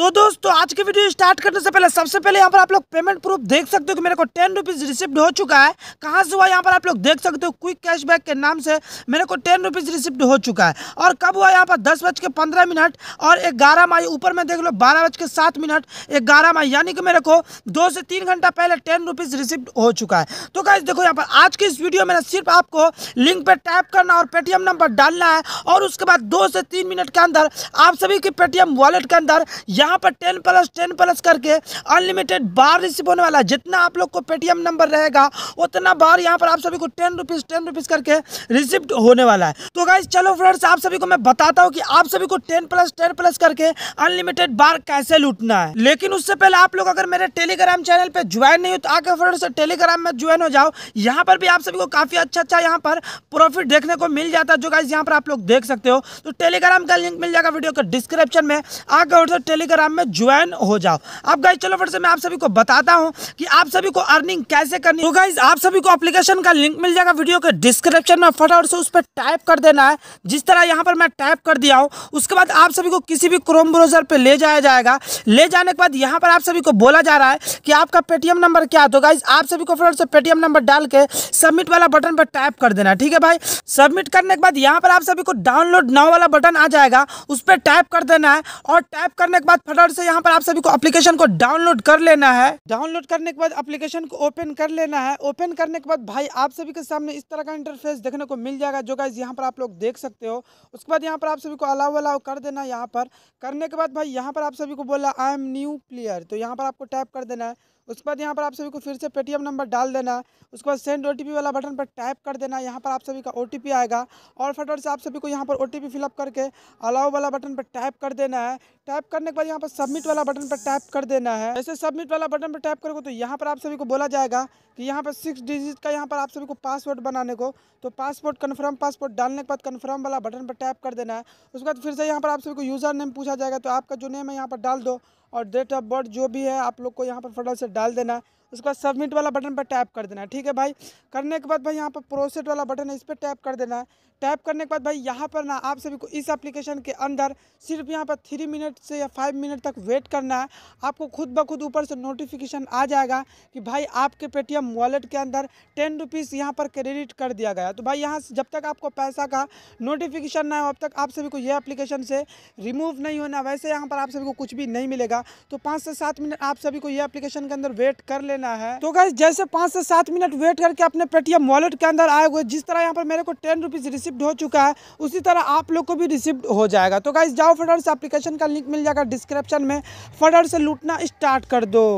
तो दोस्तों आज की वीडियो स्टार्ट करने से पहले सबसे पहले यहाँ पर आप लोग पेमेंट प्रूफ देख सकते हो कि मेरे को टेन रुपीज़ रिसिप्ट हो चुका है कहाँ से हुआ यहाँ पर आप लोग देख सकते हो क्विक कैशबैक के नाम से मेरे को टेन रुपीज़ रिसिप्ट हो चुका है और कब हुआ यहाँ पर दस बज के पंद्रह मिनट और ग्यारह माई ऊपर में देख लो बारह बज के सात मिनट ग्यारह माई यानी कि मेरे को दो से तीन घंटा पहले टेन रुपीज़ रिसिप्ट हो चुका है तो कैसे देखो यहाँ पर आज की इस वीडियो में सिर्फ आपको लिंक पर टाइप करना और पेटीएम नंबर डालना है और उसके बाद दो से तीन मिनट के अंदर आप सभी के पेटीएम वॉलेट के अंदर यहाँ यहाँ पर टेन प्लस टेन प्लस करके अनलिमिटेड बार रिसीव होने वाला है जितना आप लोग को पेटीएम नंबर रहेगा उतना बार यहाँ पर आप सभी को टेन रुपीज़ टेन रुपीज़ करके रिसीव होने वाला है तो गाइज चलो फ्रेंड्स आप सभी को मैं बताता हूँ कि आप सभी को टेन प्लस टेन प्लस करके अनलिमिटेड बार कैसे लूटना है लेकिन उससे पहले आप लोग अगर मेरे टेलीग्राम चैनल पर ज्वाइन नहीं हो तो आके फ्रेंड्स टेलीग्राम में ज्वाइन हो जाओ यहाँ पर भी आप सभी को काफ़ी अच्छा अच्छा यहाँ पर प्रॉफिट देखने को मिल जाता है जो गाइज यहाँ पर आप लोग देख सकते हो तो टेलीग्राम का लिंक मिल जाएगा वीडियो के डिस्क्रिप्शन में आकर टेलीग्राम प्रोग्राम में ज्वाइन हो जाओ अब गाइज चलो फिर से मैं आप सभी को बताता हूँ कि आप सभी को अर्निंग कैसे करनी तो गाइज आप सभी को अप्लीकेशन का लिंक मिल जाएगा वीडियो के डिस्क्रिप्शन में फटाफट से उस पर टाइप कर देना है जिस तरह यहाँ पर मैं टाइप कर दिया हूँ उसके बाद आप सभी को किसी भी क्रोम ब्राउजर पर ले जाया जाएगा ले जाने के बाद यहाँ पर आप सभी को बोला जा रहा है कि आपका पेटीएम नंबर क्या तो गाइज आप सभी को फटाफट से पेटीएम नंबर डाल के सबमिट वाला बटन पर टाइप कर देना ठीक है भाई सबमिट करने के बाद यहाँ पर आप सभी को डाउनलोड नाउ वाला बटन आ जाएगा उस पर टाइप कर देना है और टाइप करने के बाद बाद फटाफट से यहाँ पर आप सभी को एप्लीकेशन को डाउनलोड कर लेना है डाउनलोड करने के बाद एप्लीकेशन को ओपन कर लेना है ओपन करने के बाद भाई आप सभी के सामने इस तरह का इंटरफेस देखने को मिल जाएगा जो गाइज यहाँ पर आप लोग देख सकते हो उसके बाद यहाँ पर आप सभी को अलाव अलाव कर देना यहाँ पर करने के बाद भाई यहाँ पर आप सभी को बोला आई एम न्यू प्लेयर तो यहाँ पर आपको टाइप कर देना है उसके बाद यहाँ पर आप सभी को फिर से पेटीएम नंबर डाल देना उसके बाद सेंड ओ वाला बटन पर टाइप कर देना है यहाँ पर आप सभी का ओ आएगा और फटोर से आप सभी को यहाँ पर ओ फिलअप करके अलाउ वाला बटन पर टाइप कर देना है टाइप करने के बाद यहाँ पर सबमिट वाला बटन पर टाइप कर देना है जैसे सबमिट वाला बटन पर टाइप करोगे तो यहाँ पर आप सभी को बोला जाएगा कि यहाँ पर सिक्स डिजिट का यहाँ पर आप सभी को पासवर्ड बनाने को तो पासवर्ड कन्फर्म पासवर्ड डालने के बाद कन्फर्म वाला बटन पर टाइप कर देना है उसके बाद फिर से यहाँ पर आप सभी को यूज़र नेम पूछा जाएगा तो आपका जो नेम है यहाँ पर डाल दो और डेट ऑफ बर्थ जो भी है आप लोग को यहाँ पर फटाफट से डाल देना उसके बाद सबमिट वाला बटन पर टैप कर देना है ठीक है भाई करने के बाद भाई यहाँ पर प्रोसेट वाला बटन है इस पर टैप कर देना है टैप करने के बाद भाई यहाँ पर ना आप सभी को इस एप्लीकेशन के अंदर सिर्फ यहाँ पर थ्री मिनट से या फाइव मिनट तक वेट करना है आपको खुद ब खुद ऊपर से नोटिफिकेशन आ जाएगा कि भाई आपके पेटीएम वॉलेट के अंदर टेन रुपीज़ यहाँ पर क्रेडिट कर दिया गया तो भाई यहाँ जब तक आपको पैसा का नोटिफिकेशन ना हो अब तक आप सभी को यह एप्लीकेशन से रिमूव नहीं होना वैसे यहाँ पर आप सभी को कुछ भी नहीं मिलेगा तो पाँच से सात मिनट आप सभी को यह एप्लीकेशन के अंदर वेट कर लेना लेना है तो गाइज जैसे पाँच से सात मिनट वेट करके अपने पेटीएम वॉलेट के अंदर आए हुए जिस तरह यहाँ पर मेरे को टेन रुपीज़ रिसिप्ट हो चुका है उसी तरह आप लोग को भी रिसिप्ट हो जाएगा तो गाइज जाओ फटाफट से एप्लीकेशन का लिंक मिल जाएगा डिस्क्रिप्शन में फटाफट से लूटना स्टार्ट कर दो